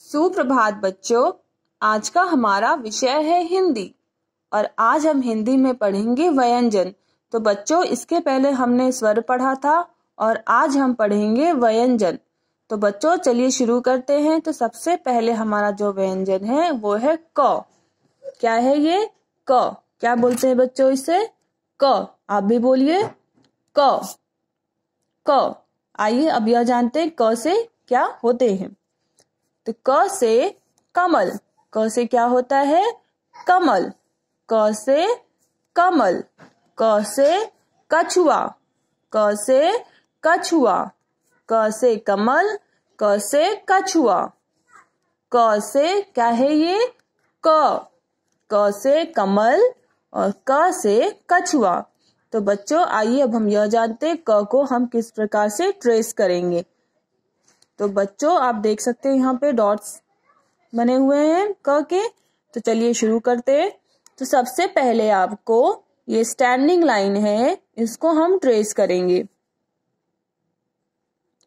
सुप्रभात बच्चों आज का हमारा विषय है हिंदी और आज हम हिंदी में पढ़ेंगे व्यंजन तो बच्चों इसके पहले हमने स्वर पढ़ा था और आज हम पढ़ेंगे व्यंजन तो बच्चों चलिए शुरू करते हैं तो सबसे पहले हमारा जो व्यंजन है वो है क क्या है ये क क्या बोलते हैं बच्चों इसे क आप भी बोलिए क क आइए अब यह जानते हैं क से क्या होते हैं तो क से कमल क से क्या होता है कमल क से कमल क से कछुआ क से कछुआ क से कमल क से कछुआ क से क्या है ये क क से कमल और क से कछुआ तो बच्चों आइए अब हम यह जानते हैं क को हम किस प्रकार से ट्रेस करेंगे तो बच्चों आप देख सकते हैं यहाँ पे डॉट्स बने हुए हैं क के तो चलिए शुरू करते हैं तो सबसे पहले आपको ये स्टैंडिंग लाइन है इसको हम ट्रेस करेंगे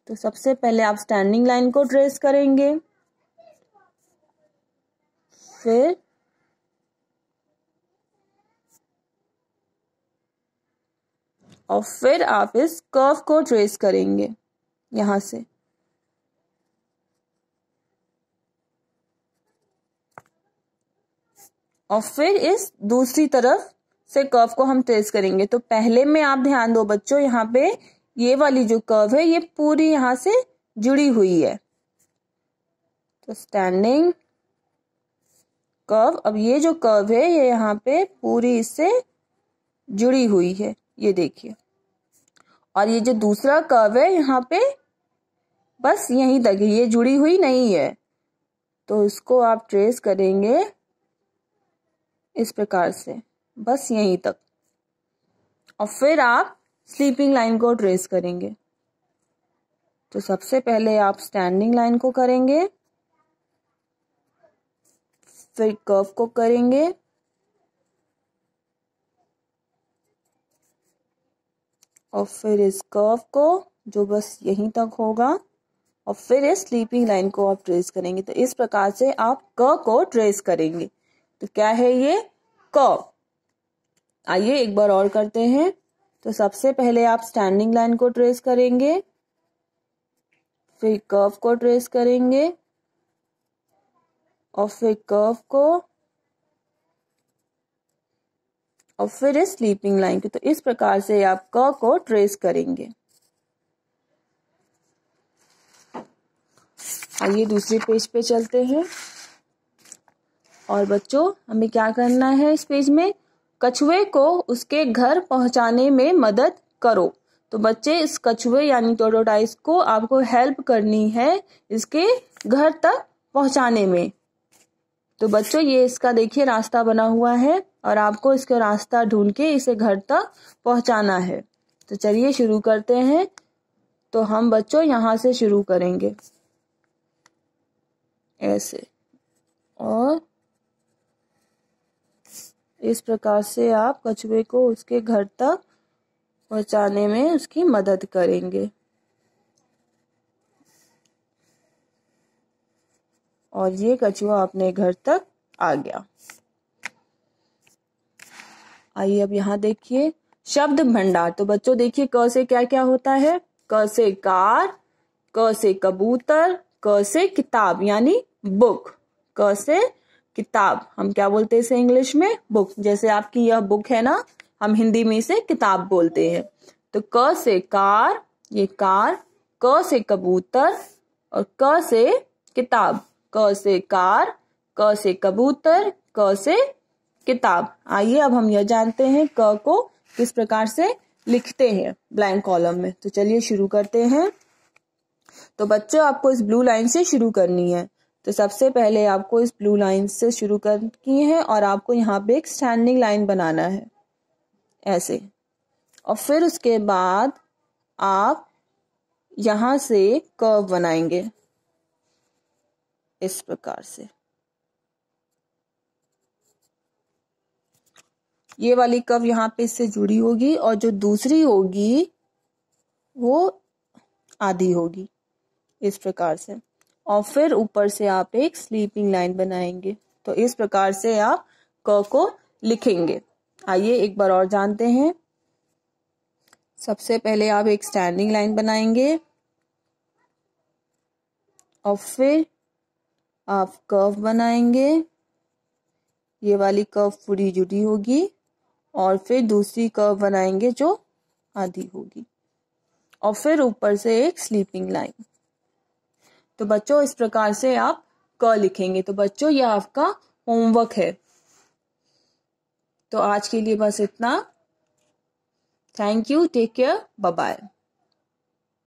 तो सबसे पहले आप स्टैंडिंग लाइन को ट्रेस करेंगे फिर और फिर आप इस कर्व को ट्रेस करेंगे यहां से और फिर इस दूसरी तरफ से कर्व को हम ट्रेस करेंगे तो पहले में आप ध्यान दो बच्चों यहाँ पे ये वाली जो कर्व है ये पूरी यहाँ से जुड़ी हुई है तो स्टैंडिंग कर्व अब ये जो कर्व है ये यहाँ पे पूरी इससे जुड़ी हुई है ये देखिए और ये जो दूसरा कर्व है यहाँ पे बस यहीं तक ये जुड़ी हुई नहीं है तो इसको आप ट्रेस करेंगे इस प्रकार से बस यहीं तक और फिर आप स्लीपिंग लाइन को ट्रेस करेंगे तो सबसे पहले आप स्टैंडिंग लाइन को करेंगे फिर कर्व को करेंगे और फिर इस कर्व को जो बस यहीं तक होगा और फिर इस स्लीपिंग लाइन को आप ट्रेस करेंगे तो इस प्रकार से आप क को ट्रेस करेंगे तो क्या है ये क आइए एक बार और करते हैं तो सबसे पहले आप स्टैंडिंग लाइन को ट्रेस करेंगे फिर कर्व को ट्रेस करेंगे और फिर कर्व को और फिर इस स्लीपिंग लाइन को तो इस प्रकार से आप क को ट्रेस करेंगे आइए दूसरे पेज पे चलते हैं और बच्चों हमें क्या करना है इस पेज में कछुए को उसके घर पहुंचाने में मदद करो तो बच्चे इस कछुए यानी टोटोटाइस को आपको हेल्प करनी है इसके घर तक पहुंचाने में तो बच्चों ये इसका देखिए रास्ता बना हुआ है और आपको इसका रास्ता ढूंढ के इसे घर तक पहुंचाना है तो चलिए शुरू करते हैं तो हम बच्चों यहां से शुरू करेंगे ऐसे और इस प्रकार से आप कछुए को उसके घर तक पहुंचाने में उसकी मदद करेंगे और ये कछुआ अपने घर तक आ गया आइए अब यहां देखिए शब्द भंडार तो बच्चों देखिए क से क्या क्या होता है क से कार क से कबूतर क से किताब यानी बुक क से किताब हम क्या बोलते हैं इसे इंग्लिश में बुक जैसे आपकी यह बुक है ना हम हिंदी में इसे किताब बोलते हैं तो क से कार ये कार क से कबूतर और क से किताब क से कार क से कबूतर क से किताब आइए अब हम यह जानते हैं क को किस प्रकार से लिखते हैं ब्लैंक कॉलम में तो चलिए शुरू करते हैं तो बच्चों आपको इस ब्लू लाइन से शुरू करनी है तो सबसे पहले आपको इस ब्लू लाइन से शुरू करनी है और आपको यहाँ पे एक स्टैंडिंग लाइन बनाना है ऐसे और फिर उसके बाद आप यहाँ से कर्व बनाएंगे इस प्रकार से ये वाली कर्व यहाँ पे इससे जुड़ी होगी और जो दूसरी होगी वो आधी होगी इस प्रकार से और फिर ऊपर से आप एक स्लीपिंग लाइन बनाएंगे तो इस प्रकार से आप क को लिखेंगे आइए एक बार और जानते हैं सबसे पहले आप एक स्टैंडिंग लाइन बनाएंगे और फिर आप कर्व बनाएंगे ये वाली कर्व पूरी जुड़ी होगी और फिर दूसरी कर्व बनाएंगे जो आधी होगी और फिर ऊपर से एक स्लीपिंग लाइन तो बच्चों इस प्रकार से आप क लिखेंगे तो बच्चों यह आपका होमवर्क है तो आज के लिए बस इतना thank you take care bye